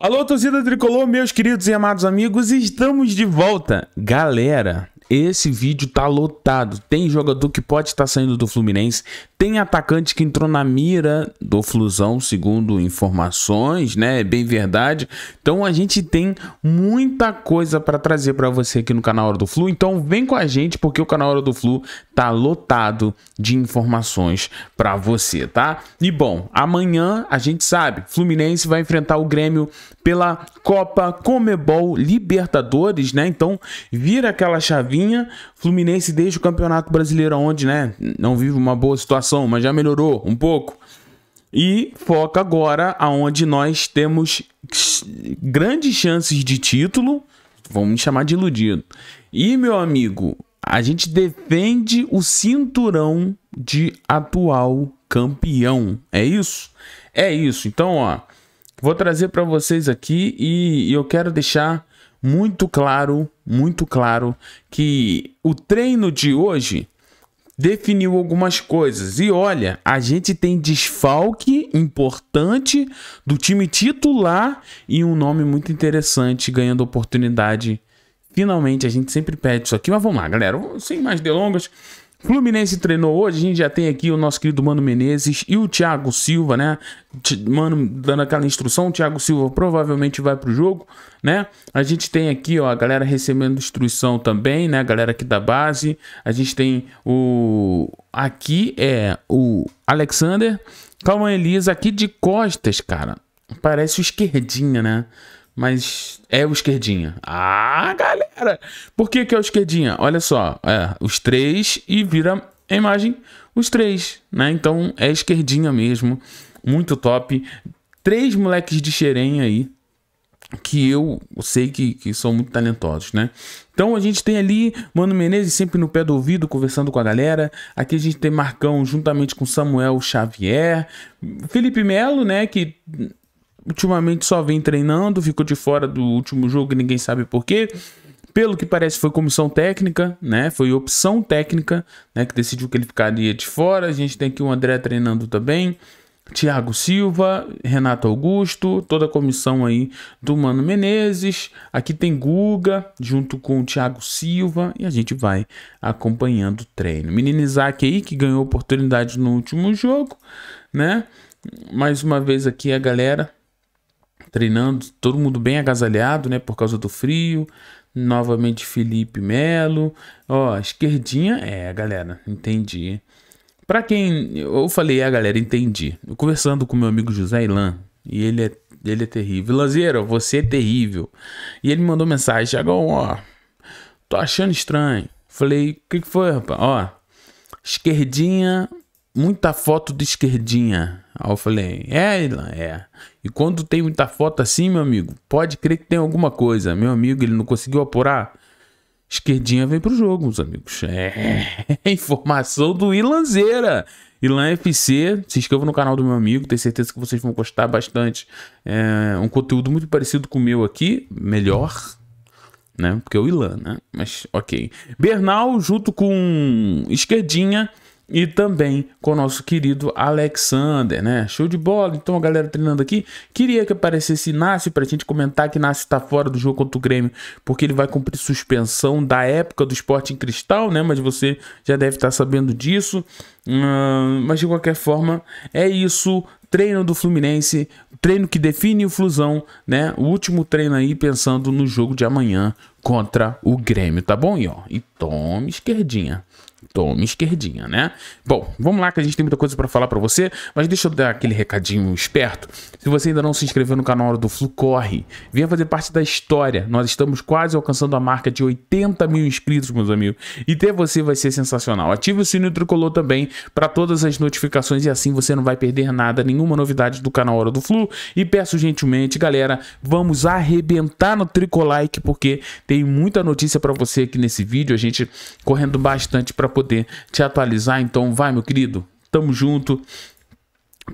Alô, torcida tricolor, meus queridos e amados amigos, estamos de volta. Galera, esse vídeo tá lotado. Tem jogador que pode estar saindo do Fluminense, tem atacante que entrou na mira do Flusão, segundo informações, né? É bem verdade. Então a gente tem muita coisa para trazer para você aqui no canal Hora do Flu. Então vem com a gente porque o canal Hora do Flu tá lotado de informações para você, tá? E bom, amanhã a gente sabe, Fluminense vai enfrentar o Grêmio pela Copa Comebol Libertadores, né? Então vira aquela chavinha, Fluminense deixa o Campeonato Brasileiro onde, né? Não vive uma boa situação situação, mas já melhorou um pouco. E foca agora aonde nós temos grandes chances de título. Vamos chamar de iludido. E, meu amigo, a gente defende o cinturão de atual campeão. É isso? É isso. Então, ó, vou trazer para vocês aqui e eu quero deixar muito claro, muito claro que o treino de hoje definiu algumas coisas. E olha, a gente tem desfalque importante do time titular e um nome muito interessante ganhando oportunidade. Finalmente, a gente sempre pede isso aqui, mas vamos lá, galera. Sem mais delongas, Fluminense treinou hoje, a gente já tem aqui o nosso querido Mano Menezes e o Thiago Silva, né? Mano dando aquela instrução, o Thiago Silva provavelmente vai pro jogo, né? A gente tem aqui, ó, a galera recebendo instrução também, né? A galera aqui da base. A gente tem o aqui é o Alexander, Calma Elisa, aqui de costas, cara. Parece o esquerdinha, né? mas é o esquerdinha. Ah, galera! Por que, que é o esquerdinha? Olha só, é, os três e vira a imagem os três, né? Então é esquerdinha mesmo, muito top. Três moleques de xerém aí, que eu sei que, que são muito talentosos, né? Então a gente tem ali Mano Menezes sempre no pé do ouvido, conversando com a galera. Aqui a gente tem Marcão juntamente com Samuel Xavier, Felipe Melo, né? Que ultimamente só vem treinando, ficou de fora do último jogo, ninguém sabe porquê. Pelo que parece, foi comissão técnica, né? Foi opção técnica, né? Que decidiu que ele ficaria de fora. A gente tem aqui o André treinando também. Tiago Silva, Renato Augusto, toda a comissão aí do Mano Menezes. Aqui tem Guga, junto com o Thiago Silva, e a gente vai acompanhando o treino. Menino Isaac aí, que ganhou oportunidade no último jogo, né? Mais uma vez aqui a galera treinando, todo mundo bem agasalhado, né? Por causa do frio. Novamente Felipe Melo. Ó, esquerdinha. É, galera, entendi. Para quem. Eu falei, é, galera, entendi. Eu conversando com meu amigo José Ilan, e ele é, ele é terrível. Lanzeiro, você é terrível. E ele me mandou mensagem: Tiagão, ó, tô achando estranho. Falei, o que, que foi, rapaz? Ó, esquerdinha, muita foto de esquerdinha. Aí eu falei, é, Ilan, é. E quando tem muita foto assim, meu amigo, pode crer que tem alguma coisa. Meu amigo, ele não conseguiu apurar. Esquerdinha vem pro jogo, meus amigos. É, informação do Ilanzeira. Ilan FC, se inscreva no canal do meu amigo, tenho certeza que vocês vão gostar bastante. É um conteúdo muito parecido com o meu aqui, melhor, né? Porque é o Ilan, né? Mas ok. Bernal junto com Esquerdinha e também com o nosso querido Alexander, né? Show de bola. Então a galera treinando aqui. Queria que aparecesse Inácio pra gente comentar que Inácio tá fora do jogo contra o Grêmio, porque ele vai cumprir suspensão da época do esporte em cristal, né? Mas você já deve estar tá sabendo disso. mas de qualquer forma, é isso. Treino do Fluminense, treino que define o Flusão, né? O último treino aí pensando no jogo de amanhã contra o Grêmio, tá bom? E ó, e toma esquerdinha. Toma esquerdinha, né? Bom, vamos lá que a gente tem muita coisa para falar para você, mas deixa eu dar aquele recadinho esperto. Se você ainda não se inscreveu no canal do Flu, corre. Venha fazer parte da história. Nós estamos quase alcançando a marca de 80 mil inscritos, meus amigos. E ter você vai ser sensacional. Ative o sininho tricolor também para todas as notificações e assim você não vai perder nada, nenhuma novidade do canal Hora do Flu. E peço gentilmente, galera, vamos arrebentar no tricolike porque tem muita notícia para você aqui nesse vídeo. A gente correndo bastante para poder te atualizar. Então, vai, meu querido, tamo junto.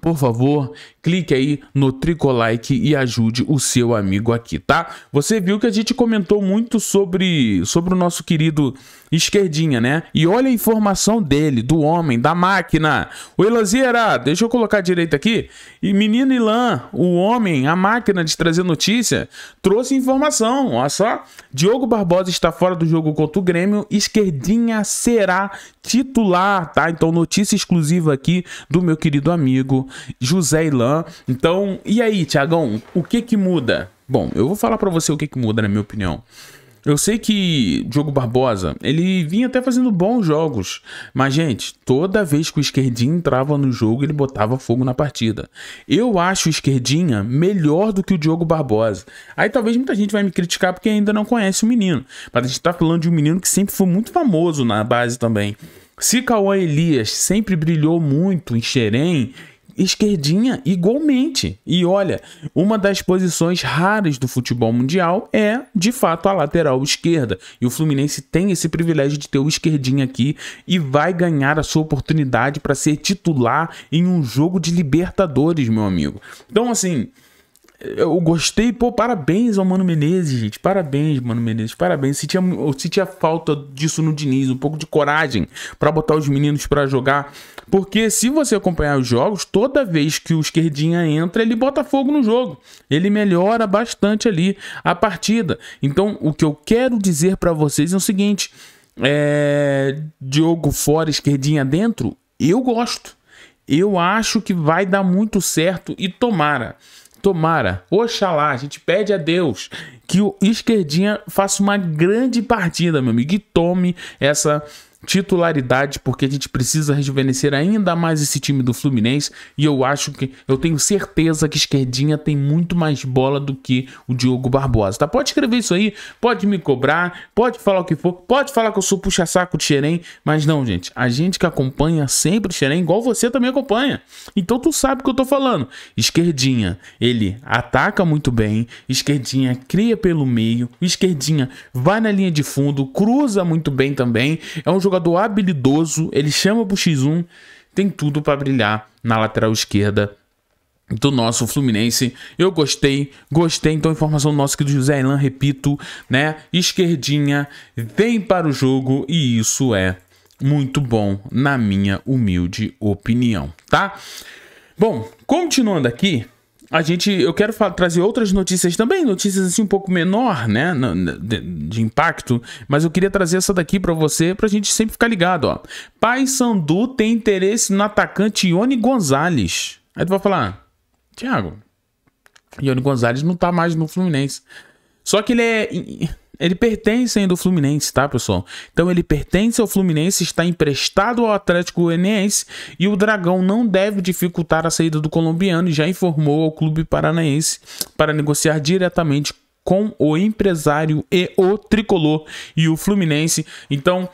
Por favor, clique aí no Tricolike e ajude o seu amigo aqui, tá? Você viu que a gente comentou muito sobre, sobre o nosso querido Esquerdinha, né? E olha a informação dele, do homem, da máquina. O Elanziera, deixa eu colocar direito aqui. E menino Ilan, o homem, a máquina de trazer notícia, trouxe informação, olha só. Diogo Barbosa está fora do jogo contra o Grêmio, Esquerdinha será titular, tá? Então notícia exclusiva aqui do meu querido amigo José Ilan. Então, e aí, Tiagão, o que que muda? Bom, eu vou falar para você o que que muda, na minha opinião. Eu sei que Diogo Barbosa, ele vinha até fazendo bons jogos, mas gente, toda vez que o esquerdinho entrava no jogo, ele botava fogo na partida. Eu acho o esquerdinha melhor do que o Diogo Barbosa. Aí talvez muita gente vai me criticar porque ainda não conhece o menino, mas a gente tá falando de um menino que sempre foi muito famoso na base também. Se Cauã Elias sempre brilhou muito em Xerém esquerdinha igualmente. E olha, uma das posições raras do futebol mundial é, de fato, a lateral esquerda. E o Fluminense tem esse privilégio de ter o esquerdinha aqui e vai ganhar a sua oportunidade para ser titular em um jogo de Libertadores, meu amigo. Então, assim, eu gostei, pô, parabéns ao Mano Menezes, gente. Parabéns, Mano Menezes, parabéns. Se tinha, se tinha falta disso no Diniz, um pouco de coragem para botar os meninos para jogar. Porque se você acompanhar os jogos, toda vez que o esquerdinha entra, ele bota fogo no jogo. Ele melhora bastante ali a partida. Então, o que eu quero dizer para vocês é o seguinte: é... Diogo fora, esquerdinha dentro, eu gosto. Eu acho que vai dar muito certo e tomara. Tomara, oxalá, a gente pede a Deus que o esquerdinha faça uma grande partida, meu amigo, e tome essa titularidade, porque a gente precisa rejuvenescer ainda mais esse time do Fluminense. E eu acho que, eu tenho certeza que esquerdinha tem muito mais bola do que o Diogo Barbosa, tá? Pode escrever isso aí, pode me cobrar, pode falar o que for, pode falar que eu sou puxa-saco de Xerém, mas não, gente. A gente que acompanha sempre o Xerém, igual você também acompanha. Então tu sabe o que eu tô falando. Esquerdinha, ele ataca muito bem, esquerdinha cria pelo meio, esquerdinha vai na linha de fundo, cruza muito bem também. É um jogo jogador habilidoso, ele chama pro X1, tem tudo para brilhar na lateral esquerda do nosso Fluminense. Eu gostei, gostei. Então, informação nossa nosso do José Elan, repito, né? Esquerdinha vem para o jogo e isso é muito bom, na minha humilde opinião, tá? Bom, continuando aqui, a gente, eu quero trazer outras notícias também, notícias assim um pouco menor, né, de, de impacto, mas eu queria trazer essa daqui para você, pra gente sempre ficar ligado, ó. Paysandu tem interesse no atacante Ione Gonzalez. Aí tu vai falar, Thiago, Ione Gonzalez não tá mais no Fluminense. Só que ele é ele pertence ainda ao Fluminense, tá, pessoal? Então ele pertence ao Fluminense, está emprestado ao Atlético Goianiense e o Dragão não deve dificultar a saída do colombiano e já informou ao clube paranaense para negociar diretamente com o empresário e o tricolor e o Fluminense. Então,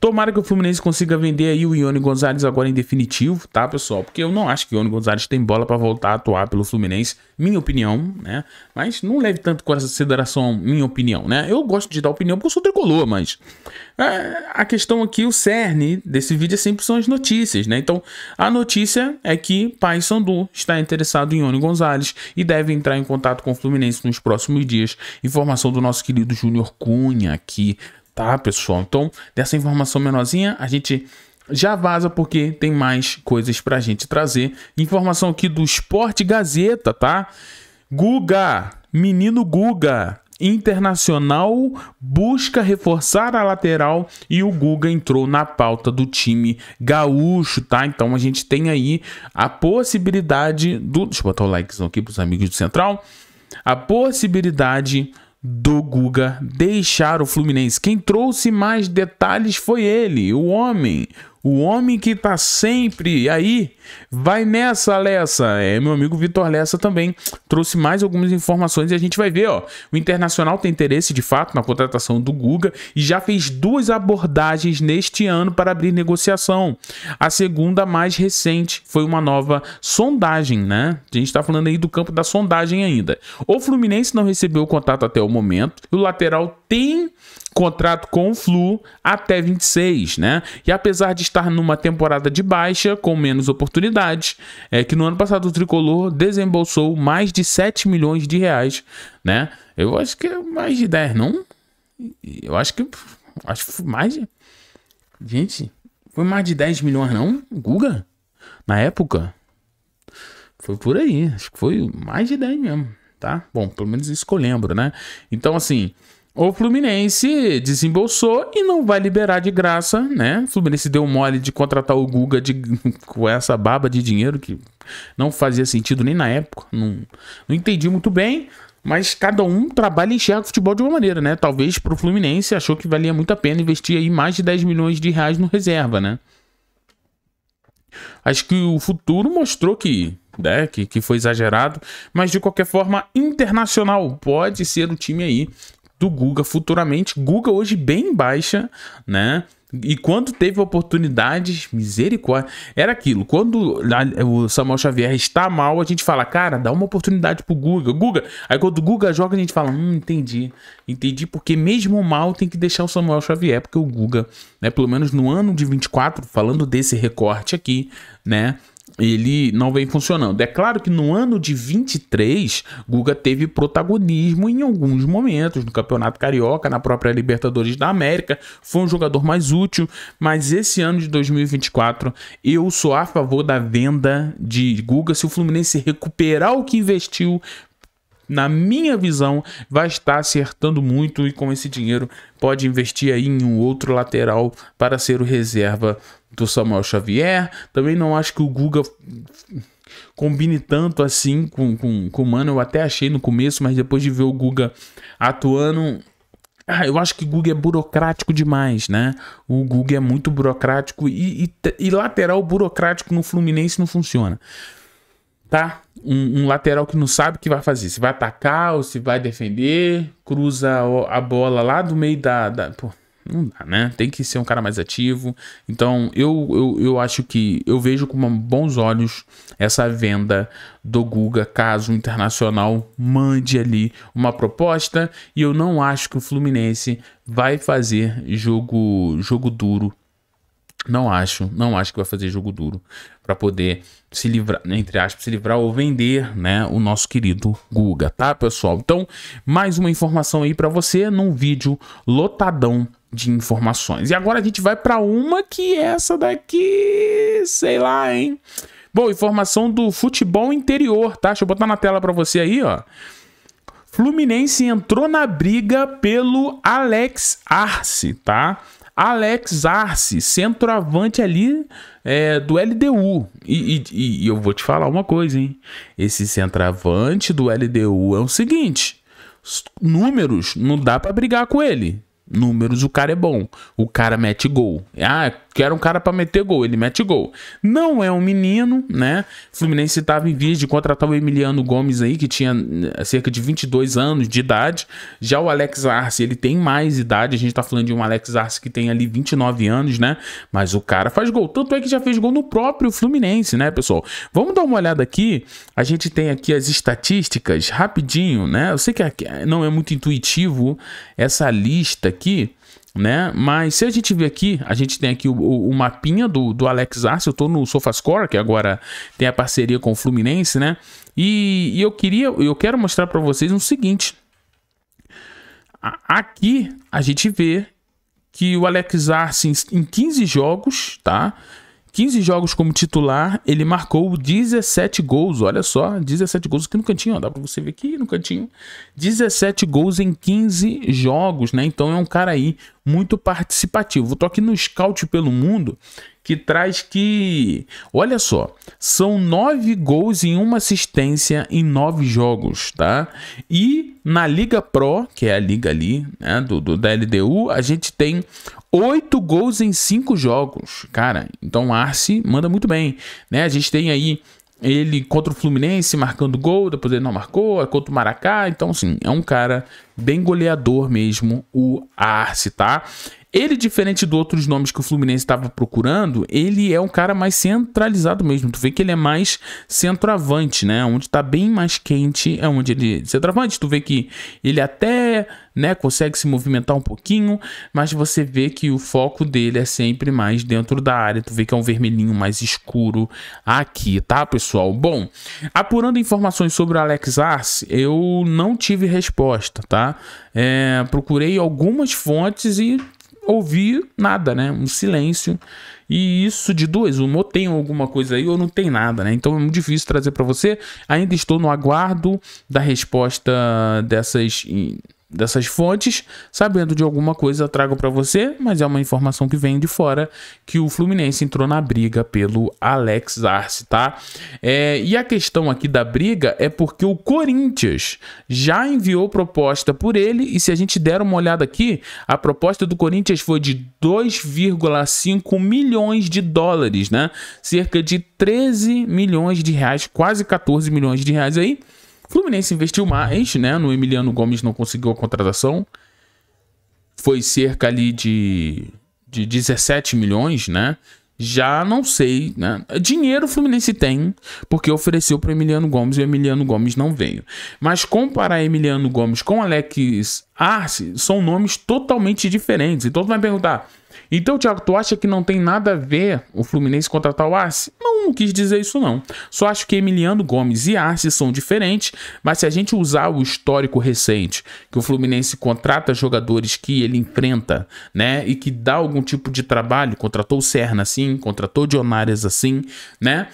Tomara que o Fluminense consiga vender aí o Ione Gonzalez agora em definitivo, tá, pessoal? Porque eu não acho que o Ione Gonzalez tem bola para voltar a atuar pelo Fluminense, minha opinião, né? Mas não leve tanto com essa consideração, minha opinião, né? Eu gosto de dar opinião porque eu sou tricolor, mas é, a questão aqui, o cerne desse vídeo é sempre são as notícias, né? Então, a notícia é que Pai Sandu está interessado em Ione Gonzalez e deve entrar em contato com o Fluminense nos próximos dias. Informação do nosso querido Júnior Cunha aqui tá, pessoal? Então, dessa informação menorzinha, a gente já vaza porque tem mais coisas pra gente trazer. Informação aqui do Esporte Gazeta, tá? Guga, menino Guga, Internacional busca reforçar a lateral e o Guga entrou na pauta do time gaúcho, tá? Então a gente tem aí a possibilidade do. Deixa eu botar o likezão aqui para os amigos do Central. A possibilidade do Guga deixar o Fluminense. Quem trouxe mais detalhes foi ele, o homem, o homem que tá sempre aí, vai nessa, Lessa. É, meu amigo Vitor Lessa também trouxe mais algumas informações e a gente vai ver, ó. O Internacional tem interesse, de fato, na contratação do Guga e já fez duas abordagens neste ano para abrir negociação. A segunda mais recente foi uma nova sondagem, né? A gente tá falando aí do campo da sondagem ainda. O Fluminense não recebeu o contato até o momento. O lateral tem contrato com o Flu até 26, né? E apesar de estar numa temporada de baixa, com menos oportunidades, é que no ano passado o Tricolor desembolsou mais de 7 milhões de reais, né? Eu acho que é mais de 10, não? Eu acho que acho que mais de Gente, foi mais de 10 milhões não? Guga? Na época? Foi por aí, acho que foi mais de 10 mesmo, tá? Bom, pelo menos isso que eu lembro, né? Então, assim, o Fluminense desembolsou e não vai liberar de graça, né? O Fluminense deu mole de contratar o Guga de, com essa baba de dinheiro que não fazia sentido nem na época. Não, não entendi muito bem, mas cada um trabalha e enxerga o futebol de uma maneira, né? Talvez pro Fluminense achou que valia muito a pena investir aí mais de 10 milhões de reais no reserva, né? Acho que o futuro mostrou que né, que, que, foi exagerado, mas de qualquer forma, internacional pode ser o time aí do Guga futuramente. Guga hoje bem baixa, né? E quando teve oportunidades, misericórdia. Era aquilo. Quando o Samuel Xavier está mal, a gente fala, cara, dá uma oportunidade pro Guga. Guga. Aí quando o Guga joga, a gente fala, hum, entendi. Entendi, porque mesmo mal tem que deixar o Samuel Xavier, porque o Guga, né? Pelo menos no ano de 24, falando desse recorte aqui, né? ele não vem funcionando. É claro que no ano de 23, Guga teve protagonismo em alguns momentos no Campeonato Carioca, na própria Libertadores da América, foi um jogador mais útil, mas esse ano de 2024 eu sou a favor da venda de Guga se o Fluminense recuperar o que investiu. Na minha visão, vai estar acertando muito e com esse dinheiro pode investir aí em um outro lateral para ser o reserva do Samuel Xavier. Também não acho que o Guga combine tanto assim com, com, com o Mano. Eu até achei no começo, mas depois de ver o Guga atuando. Ah, eu acho que o Guga é burocrático demais, né? O Guga é muito burocrático e, e, e lateral burocrático no Fluminense não funciona tá? Um, um, lateral que não sabe o que vai fazer, se vai atacar ou se vai defender, cruza a bola lá do meio da. da pô, não dá, né? Tem que ser um cara mais ativo. Então, eu, eu, eu acho que eu vejo com bons olhos essa venda do Guga caso o Internacional mande ali uma proposta. E eu não acho que o Fluminense vai fazer jogo, jogo duro. Não acho, não acho que vai fazer jogo duro para poder se livrar, entre aspas, se livrar ou vender, né, o nosso querido Guga, tá, pessoal? Então, mais uma informação aí para você num vídeo lotadão de informações. E agora a gente vai para uma que é essa daqui, sei lá, hein? Bom, informação do futebol interior, tá? Deixa eu botar na tela para você aí, ó. Fluminense entrou na briga pelo Alex Arce, tá? Alex Arce, centroavante ali é, do LDU. E, e, e eu vou te falar uma coisa, hein? Esse centroavante do LDU é o seguinte: números, não dá para brigar com ele números, o cara é bom. O cara mete gol. Ah, que era um cara para meter gol, ele mete gol. Não é um menino, né? Fluminense estava em vias de contratar o Emiliano Gomes aí, que tinha eh, cerca de 22 anos de idade. Já o Alex Arce, ele tem mais idade, a gente tá falando de um Alex Arce que tem ali 29 anos, né? Mas o cara faz gol, tanto é que já fez gol no próprio Fluminense, né, pessoal? Vamos dar uma olhada aqui, a gente tem aqui as estatísticas rapidinho, né? Eu sei que eh, não é muito intuitivo essa lista aqui, né? Mas se a gente ver aqui, a gente tem aqui o, o, o mapinha do, do Alex Arce, eu tô no SofaScore, que agora tem a parceria com o Fluminense, né? E, e eu queria, eu quero mostrar para vocês o seguinte. Aqui a gente vê que o Alex Arce em 15 jogos, tá? 15 jogos como titular, ele marcou 17 gols. Olha só, 17 gols aqui no cantinho, ó, dá para você ver aqui no cantinho. 17 gols em 15 jogos, né? Então é um cara aí muito participativo. Tô aqui no Scout pelo Mundo que traz que, olha só, são nove gols em uma assistência em nove jogos, tá? E na Liga Pro, que é a liga ali, né, do, do da LDU, a gente tem oito gols em cinco jogos, cara. Então, Arce manda muito bem, né? A gente tem aí ele contra o Fluminense marcando gol, depois ele não marcou, é contra o Maracá, então sim, é um cara bem goleador mesmo, o Arce, tá? Ele, diferente de outros nomes que o Fluminense estava procurando, ele é um cara mais centralizado mesmo. Tu vê que ele é mais centroavante, né? Onde está bem mais quente é onde ele é centroavante. Tu vê que ele até né, consegue se movimentar um pouquinho, mas você vê que o foco dele é sempre mais dentro da área. Tu vê que é um vermelhinho mais escuro aqui, tá, pessoal? Bom, apurando informações sobre o Alex Arce, eu não tive resposta, tá? É, procurei algumas fontes e ouvir nada, né? Um silêncio. E isso de duas, uma, ou tem alguma coisa aí ou não tem nada, né? Então é muito difícil trazer para você. Ainda estou no aguardo da resposta dessas dessas fontes, sabendo de alguma coisa, trago para você, mas é uma informação que vem de fora que o Fluminense entrou na briga pelo Alex Arce, tá? É, e a questão aqui da briga é porque o Corinthians já enviou proposta por ele e se a gente der uma olhada aqui, a proposta do Corinthians foi de 2,5 milhões de dólares, né? Cerca de 13 milhões de reais, quase 14 milhões de reais aí Fluminense investiu mais, né? No Emiliano Gomes não conseguiu a contratação. Foi cerca ali de, de 17 milhões, né? Já não sei, né? Dinheiro o Fluminense tem, porque ofereceu para Emiliano Gomes e o Emiliano Gomes não veio. Mas comparar Emiliano Gomes com Alex Arce são nomes totalmente diferentes. Então tu vai perguntar, então, Thiago, tu acha que não tem nada a ver o Fluminense contratar o Arce? Não, não quis dizer isso não. Só acho que Emiliano Gomes e Arce são diferentes, mas se a gente usar o histórico recente, que o Fluminense contrata jogadores que ele enfrenta, né, e que dá algum tipo de trabalho, contratou o Serna assim, contratou o Dionárias assim, né,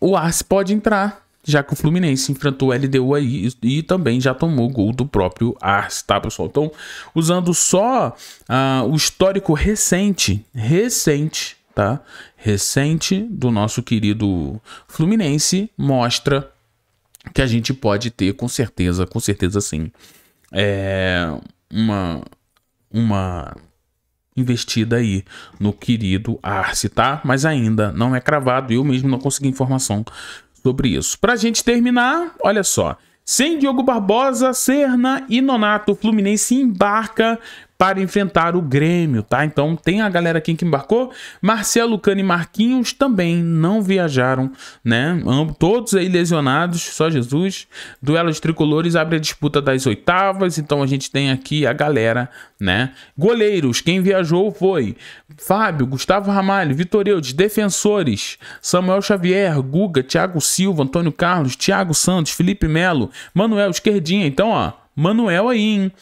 o Arce pode entrar já que o Fluminense enfrentou o LDU aí e, e também já tomou gol do próprio Arce, tá, pessoal? Então, usando só uh, o histórico recente, recente, tá? Recente do nosso querido Fluminense, mostra que a gente pode ter, com certeza, com certeza sim, é, uma, uma investida aí no querido Arce, tá? Mas ainda não é cravado, eu mesmo não consegui informação sobre isso. Para a gente terminar, olha só. Sem Diogo Barbosa, Serna e Nonato, o Fluminense embarca para enfrentar o Grêmio, tá? Então tem a galera aqui que embarcou. Marcelo Cano e Marquinhos também não viajaram, né? Todos aí lesionados, só Jesus. Duelos tricolores abre a disputa das oitavas, então a gente tem aqui a galera, né? Goleiros, quem viajou foi Fábio, Gustavo Ramalho, Vitor Eudes, defensores, Samuel Xavier, Guga, Thiago Silva, Antônio Carlos, Thiago Santos, Felipe Melo, Manuel Esquerdinha. Então, ó, Manuel aí, hein?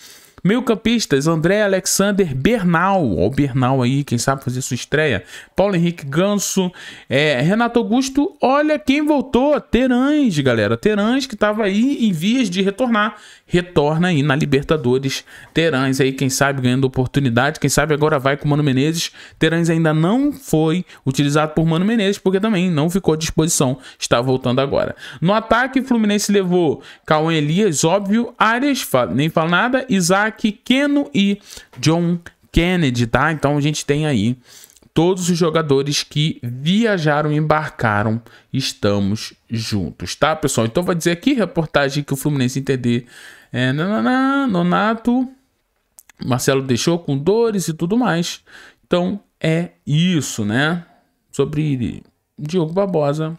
Meio-campistas: André Alexander Bernal. o Bernal aí, quem sabe fazer sua estreia. Paulo Henrique Ganso. É, Renato Augusto, olha quem voltou. Terãs, galera. Terãs que estava aí em vias de retornar. Retorna aí na Libertadores. Terãs aí, quem sabe, ganhando oportunidade. Quem sabe agora vai com o Mano Menezes. Terãs ainda não foi utilizado por Mano Menezes, porque também não ficou à disposição. Está voltando agora. No ataque, Fluminense levou Cauã Elias, óbvio. Arias, nem fala nada. Isaac. Isaac Keno e John Kennedy, tá? Então a gente tem aí todos os jogadores que viajaram e embarcaram, estamos juntos, tá, pessoal? Então vai dizer aqui reportagem que o Fluminense entender. É, nananá, Nonato, Marcelo deixou com dores e tudo mais. Então é isso, né? Sobre Diogo Barbosa.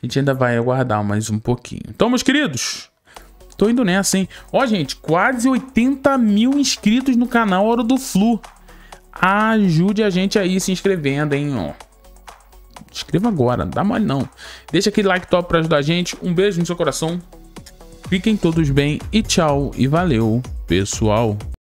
A gente ainda vai aguardar mais um pouquinho. Então, meus queridos, Tô indo nessa, hein? Ó, gente, quase 80 mil inscritos no canal Hora do Flu. Ajude a gente aí se inscrevendo, hein, ó. Inscreva agora, não dá mole não. Deixa aquele like top pra ajudar a gente. Um beijo no seu coração. Fiquem todos bem e tchau e valeu, pessoal.